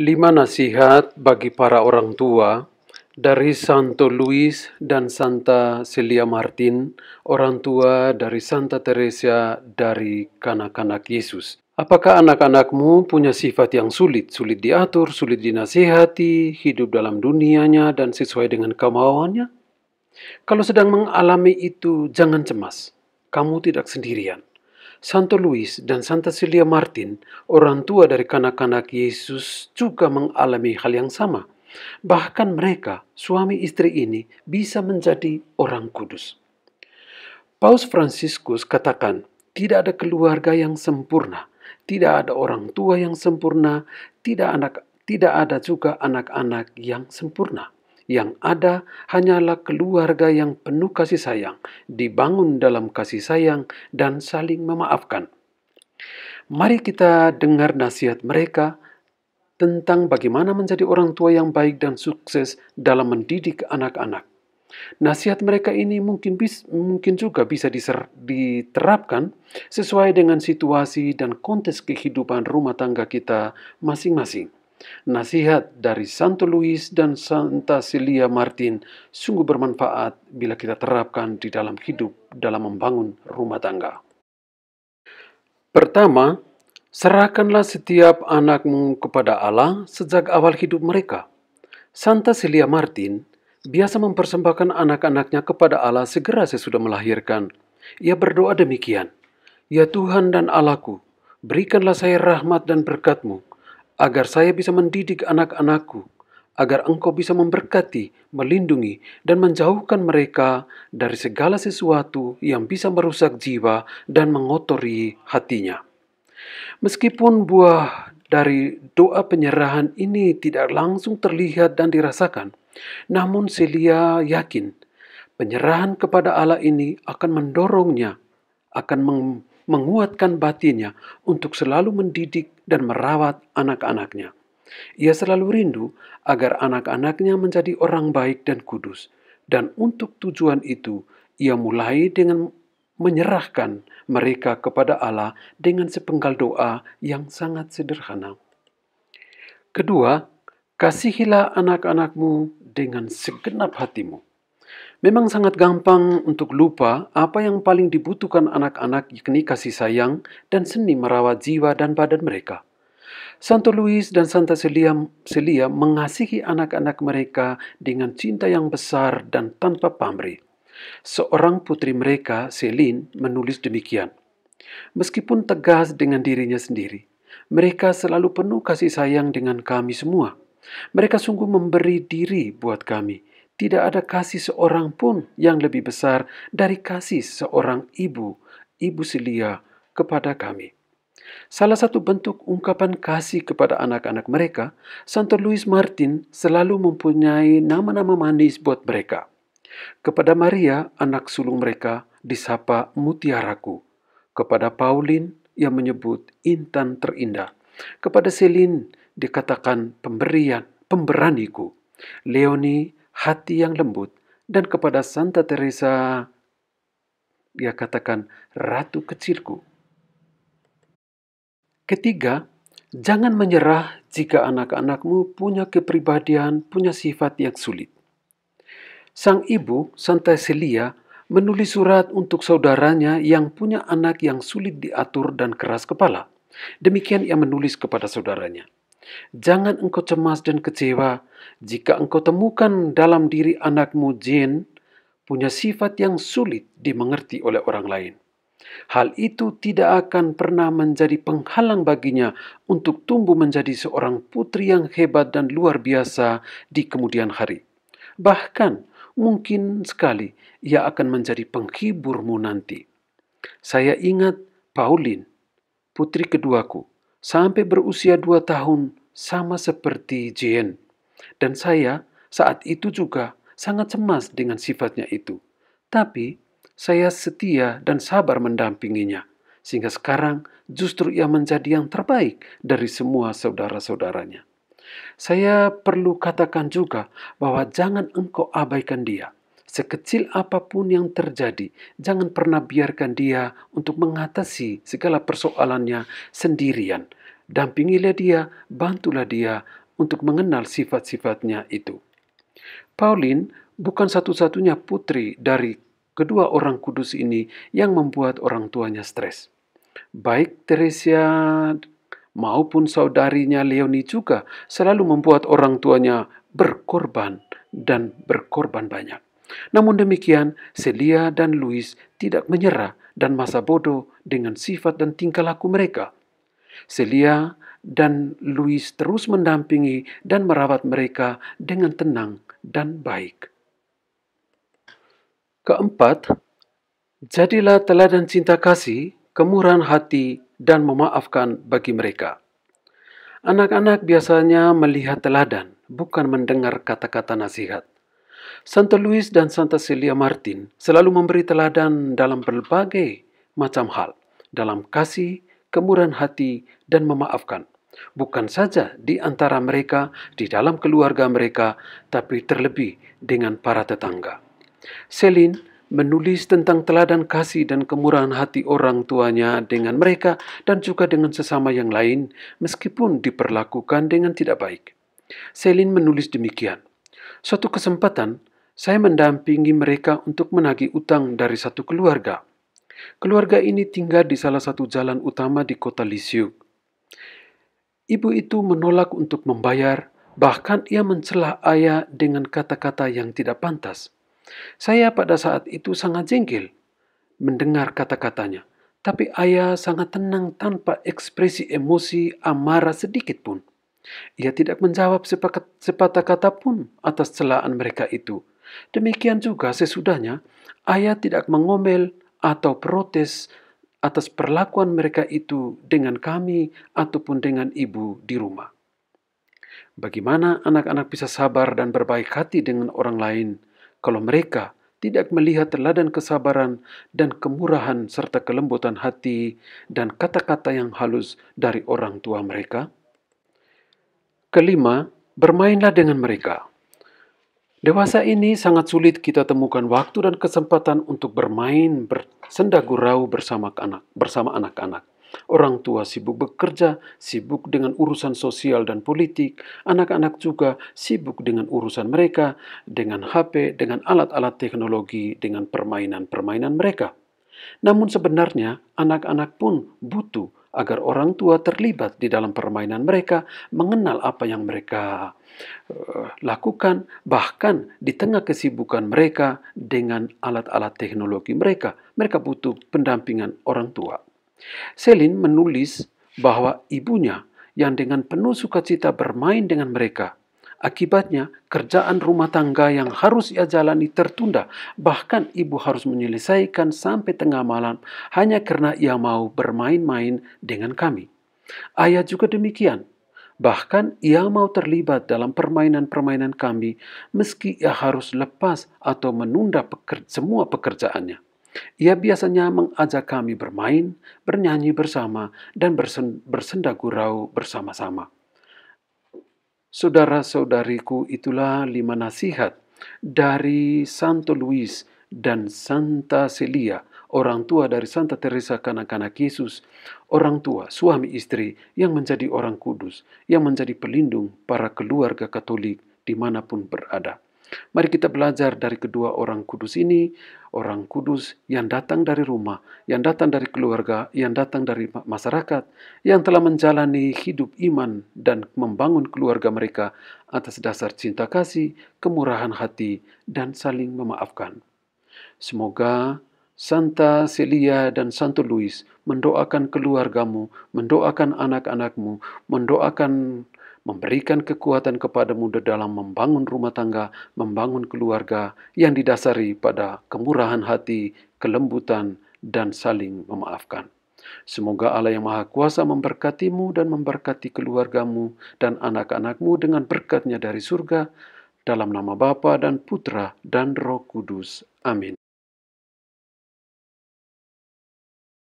Lima nasihat bagi para orang tua dari Santo Luis dan Santa Celia Martin, orang tua dari Santa Teresa dari kanak-kanak Yesus. Apakah anak-anakmu punya sifat yang sulit, sulit diatur, sulit dinasihati, hidup dalam dunianya dan sesuai dengan kemauannya? Kalau sedang mengalami itu, jangan cemas. Kamu tidak sendirian. Santo Luis dan Santa Celia Martin, orang tua dari kanak-kanak Yesus, juga mengalami hal yang sama. Bahkan mereka, suami istri ini, bisa menjadi orang kudus. Paus Franciscus katakan, tidak ada keluarga yang sempurna, tidak ada orang tua yang sempurna, tidak anak tidak ada juga anak-anak yang sempurna yang ada hanyalah keluarga yang penuh kasih sayang, dibangun dalam kasih sayang, dan saling memaafkan. Mari kita dengar nasihat mereka tentang bagaimana menjadi orang tua yang baik dan sukses dalam mendidik anak-anak. Nasihat mereka ini mungkin bis, mungkin juga bisa diser, diterapkan sesuai dengan situasi dan konteks kehidupan rumah tangga kita masing-masing. Nasihat dari Santo Luis dan Santa Celia Martin sungguh bermanfaat bila kita terapkan di dalam hidup dalam membangun rumah tangga. Pertama, serahkanlah setiap anakmu kepada Allah sejak awal hidup mereka. Santa Celia Martin biasa mempersembahkan anak-anaknya kepada Allah segera sesudah melahirkan. Ia berdoa demikian, Ya Tuhan dan Allahku, berikanlah saya rahmat dan berkatmu, agar saya bisa mendidik anak-anakku, agar engkau bisa memberkati, melindungi, dan menjauhkan mereka dari segala sesuatu yang bisa merusak jiwa dan mengotori hatinya. Meskipun buah dari doa penyerahan ini tidak langsung terlihat dan dirasakan, namun Celia yakin penyerahan kepada Allah ini akan mendorongnya, akan mengembangkan menguatkan batinnya untuk selalu mendidik dan merawat anak-anaknya. Ia selalu rindu agar anak-anaknya menjadi orang baik dan kudus, dan untuk tujuan itu ia mulai dengan menyerahkan mereka kepada Allah dengan sepenggal doa yang sangat sederhana. Kedua, kasihilah anak-anakmu dengan segenap hatimu. Memang sangat gampang untuk lupa apa yang paling dibutuhkan anak-anak yakni kasih sayang dan seni merawat jiwa dan badan mereka. Santo Louis dan Santa Celia, Celia mengasihi anak-anak mereka dengan cinta yang besar dan tanpa pamrih. Seorang putri mereka, Celine, menulis demikian. Meskipun tegas dengan dirinya sendiri, mereka selalu penuh kasih sayang dengan kami semua. Mereka sungguh memberi diri buat kami tidak ada kasih seorang pun yang lebih besar dari kasih seorang ibu, ibu silia kepada kami. Salah satu bentuk ungkapan kasih kepada anak-anak mereka, Santo Louis Martin selalu mempunyai nama-nama manis buat mereka. Kepada Maria, anak sulung mereka, disapa mutiaraku. Kepada Pauline, yang menyebut intan terindah. Kepada Celine, dikatakan pemberian, pemberaniku. Leonie hati yang lembut, dan kepada Santa Teresa dia katakan ratu kecilku. Ketiga, jangan menyerah jika anak-anakmu punya kepribadian, punya sifat yang sulit. Sang ibu, Santa Celia, menulis surat untuk saudaranya yang punya anak yang sulit diatur dan keras kepala. Demikian ia menulis kepada saudaranya. Jangan engkau cemas dan kecewa jika engkau temukan dalam diri anakmu jin punya sifat yang sulit dimengerti oleh orang lain. Hal itu tidak akan pernah menjadi penghalang baginya untuk tumbuh menjadi seorang putri yang hebat dan luar biasa di kemudian hari. Bahkan mungkin sekali ia akan menjadi penghiburmu nanti. Saya ingat Pauline, putri keduaku, sampai berusia dua tahun sama seperti Jane. Dan saya saat itu juga sangat cemas dengan sifatnya itu. Tapi saya setia dan sabar mendampinginya, sehingga sekarang justru ia menjadi yang terbaik dari semua saudara-saudaranya. Saya perlu katakan juga bahwa jangan engkau abaikan dia sekecil apapun yang terjadi, jangan pernah biarkan dia untuk mengatasi segala persoalannya sendirian. Dampingilah dia, bantulah dia untuk mengenal sifat-sifatnya itu. Pauline bukan satu-satunya putri dari kedua orang kudus ini yang membuat orang tuanya stres. Baik Teresia maupun saudarinya Leonie juga selalu membuat orang tuanya berkorban dan berkorban banyak. Namun demikian, Celia dan Louis tidak menyerah dan masa bodoh dengan sifat dan tingkah laku mereka. Celia dan Louis terus mendampingi dan merawat mereka dengan tenang dan baik. Keempat, jadilah teladan cinta kasih, kemurahan hati, dan memaafkan bagi mereka. Anak-anak biasanya melihat teladan, bukan mendengar kata-kata nasihat. Santa Louis dan Santa Celia Martin selalu memberi teladan dalam berbagai macam hal, dalam kasih, kemurahan hati, dan memaafkan. Bukan saja di antara mereka, di dalam keluarga mereka, tapi terlebih dengan para tetangga. Celine menulis tentang teladan kasih dan kemurahan hati orang tuanya dengan mereka dan juga dengan sesama yang lain, meskipun diperlakukan dengan tidak baik. Celine menulis demikian. Suatu kesempatan, saya mendampingi mereka untuk menagih utang dari satu keluarga. Keluarga ini tinggal di salah satu jalan utama di kota Lisiuk. Ibu itu menolak untuk membayar, bahkan ia mencela ayah dengan kata-kata yang tidak pantas. Saya pada saat itu sangat jengkel mendengar kata-katanya, tapi ayah sangat tenang tanpa ekspresi emosi amarah sedikit pun. Ia tidak menjawab sepatah kata pun atas celaan mereka itu. Demikian juga sesudahnya, ayah tidak mengomel atau protes atas perlakuan mereka itu dengan kami ataupun dengan ibu di rumah. Bagaimana anak-anak bisa sabar dan berbaik hati dengan orang lain kalau mereka tidak melihat teladan kesabaran dan kemurahan serta kelembutan hati dan kata-kata yang halus dari orang tua mereka? Kelima, bermainlah dengan mereka. Dewasa ini sangat sulit kita temukan waktu dan kesempatan untuk bermain bersenda gurau bersama anak bersama anak-anak. Orang tua sibuk bekerja, sibuk dengan urusan sosial dan politik. Anak-anak juga sibuk dengan urusan mereka, dengan HP, dengan alat-alat teknologi, dengan permainan-permainan mereka. Namun sebenarnya anak-anak pun butuh agar orang tua terlibat di dalam permainan mereka, mengenal apa yang mereka eh, lakukan, bahkan di tengah kesibukan mereka dengan alat-alat teknologi mereka. Mereka butuh pendampingan orang tua. Selin menulis bahwa ibunya yang dengan penuh sukacita bermain dengan mereka Akibatnya, kerjaan rumah tangga yang harus ia jalani tertunda. Bahkan ibu harus menyelesaikan sampai tengah malam hanya karena ia mau bermain-main dengan kami. Ayah juga demikian. Bahkan ia mau terlibat dalam permainan-permainan kami meski ia harus lepas atau menunda peker semua pekerjaannya. Ia biasanya mengajak kami bermain, bernyanyi bersama, dan bersen bersenda gurau bersama-sama. Saudara-saudariku, itulah lima nasihat dari Santo Luis dan Santa Celia, orang tua dari Santa Teresa kanak-kanak Yesus, orang tua, suami istri yang menjadi orang kudus, yang menjadi pelindung para keluarga Katolik dimanapun berada. Mari kita belajar dari kedua orang kudus ini, orang kudus yang datang dari rumah, yang datang dari keluarga, yang datang dari masyarakat, yang telah menjalani hidup iman dan membangun keluarga mereka atas dasar cinta kasih, kemurahan hati, dan saling memaafkan. Semoga Santa Celia dan Santo Luis mendoakan keluargamu, mendoakan anak-anakmu, mendoakan memberikan kekuatan kepadamu di dalam membangun rumah tangga, membangun keluarga yang didasari pada kemurahan hati, kelembutan, dan saling memaafkan. Semoga Allah yang Maha Kuasa memberkatimu dan memberkati keluargamu dan anak-anakmu dengan berkatnya dari surga, dalam nama Bapa dan Putra dan Roh Kudus. Amin.